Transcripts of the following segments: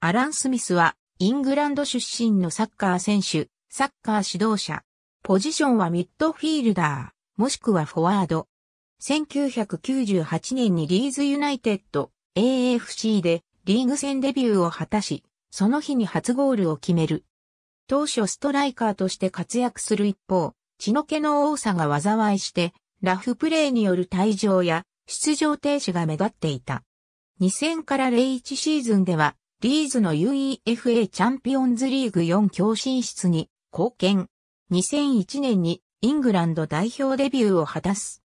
アラン・スミスは、イングランド出身のサッカー選手、サッカー指導者。ポジションはミッドフィールダー、もしくはフォワード。1998年にリーズユナイテッド、AFC でリーグ戦デビューを果たし、その日に初ゴールを決める。当初ストライカーとして活躍する一方、血の気の多さが災いして、ラフプレーによる退場や出場停止が目立っていた。2000から01シーズンではリーズの UEFA チャンピオンズリーグ4強進出に貢献。2001年にイングランド代表デビューを果たす。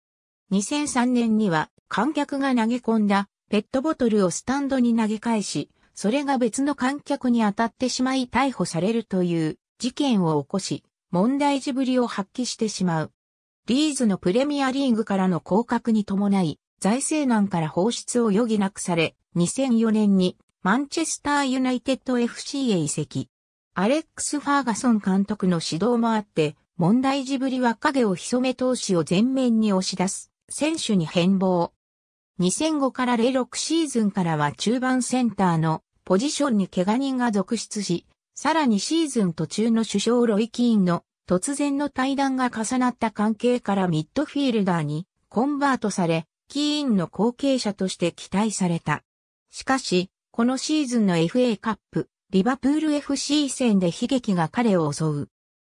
2003年には観客が投げ込んだペットボトルをスタンドに投げ返し、それが別の観客に当たってしまい逮捕されるという事件を起こし、問題児ぶりを発揮してしまう。リーズのプレミアリーグからの降格に伴い、財政難から放出を余儀なくされ、2004年にマンチェスターユナイテッド FC へ移籍。アレックス・ファーガソン監督の指導もあって、問題児ぶりは影を潜め投資を前面に押し出す、選手に変貌。2005から06シーズンからは中盤センターのポジションに怪我人が続出し、さらにシーズン途中の首相ロイキーンの突然の対談が重なった関係からミッドフィールダーにコンバートされ、キーンの後継者として期待された。しかし、このシーズンの FA カップ、リバプール FC 戦で悲劇が彼を襲う。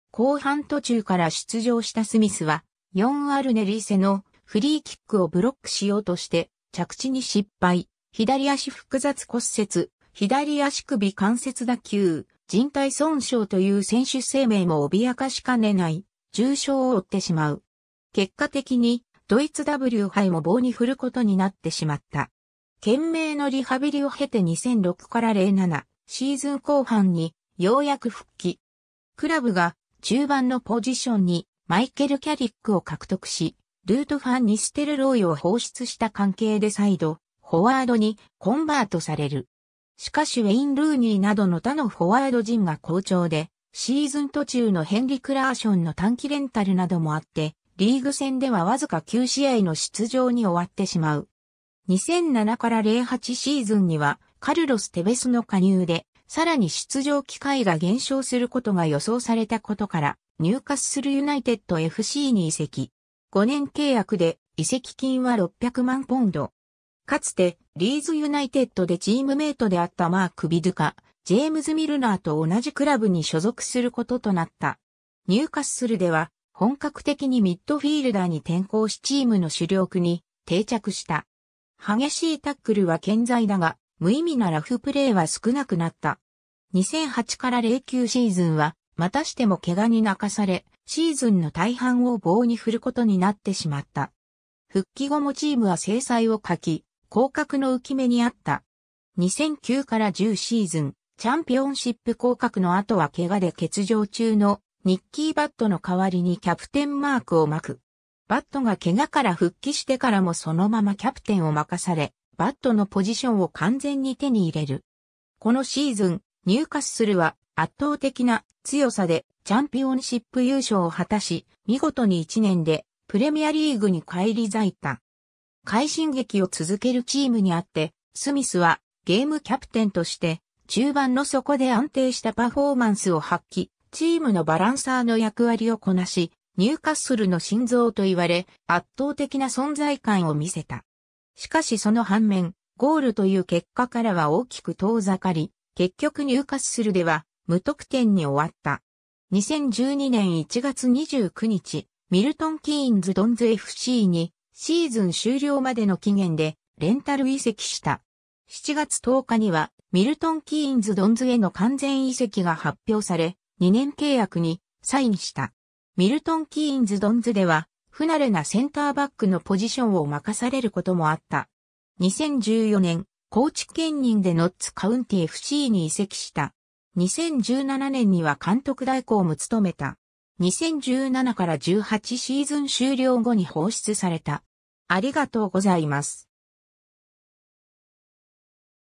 後半途中から出場したスミスは、4アルネリーセのフリーキックをブロックしようとして、着地に失敗、左足複雑骨折、左足首関節打球、人体損傷という選手生命も脅かしかねない、重傷を負ってしまう。結果的に、ドイツ W 杯も棒に振ることになってしまった。懸命のリハビリを経て2006から07シーズン後半にようやく復帰。クラブが中盤のポジションにマイケル・キャリックを獲得し、ルート・ファン・ニステル・ロイを放出した関係で再度、フォワードにコンバートされる。しかしウェイン・ルーニーなどの他のフォワード陣が好調で、シーズン途中のヘンリ・クラーションの短期レンタルなどもあって、リーグ戦ではわずか9試合の出場に終わってしまう。2007から08シーズンにはカルロス・テベスの加入で、さらに出場機会が減少することが予想されたことから、入荷するユナイテッド FC に移籍。5年契約で移籍金は600万ポンド。かつて、リーズユナイテッドでチームメイトであったマーク・ビドゥカ、ジェームズ・ミルナーと同じクラブに所属することとなった。ニューカッスルでは、本格的にミッドフィールダーに転向しチームの主力に定着した。激しいタックルは健在だが、無意味なラフプレーは少なくなった。2008から09シーズンは、またしても怪我に泣かされ、シーズンの大半を棒に振ることになってしまった。復帰後もチームは制裁を書き、降格の浮き目にあった。2009から10シーズン、チャンピオンシップ降格の後は怪我で欠場中のニッキーバットの代わりにキャプテンマークを巻く。バットが怪我から復帰してからもそのままキャプテンを任され、バットのポジションを完全に手に入れる。このシーズン、ニューカッスルは圧倒的な強さでチャンピオンシップ優勝を果たし、見事に1年でプレミアリーグに返り咲いた。快進撃を続けるチームにあって、スミスはゲームキャプテンとして中盤の底で安定したパフォーマンスを発揮、チームのバランサーの役割をこなし、ニューカッスルの心臓と言われ、圧倒的な存在感を見せた。しかしその反面、ゴールという結果からは大きく遠ざかり、結局ニューカッスルでは無得点に終わった。2012年1月29日、ミルトン・キーンズ・ドンズ FC にシーズン終了までの期限でレンタル移籍した。7月10日にはミルトン・キーンズ・ドンズへの完全移籍が発表され、2年契約にサインした。ミルトン・キーンズ・ドンズでは、不慣れなセンターバックのポジションを任されることもあった。2014年、高知県人でノッツカウンティ FC に移籍した。2017年には監督代行も務めた。2017から18シーズン終了後に放出された。ありがとうございます。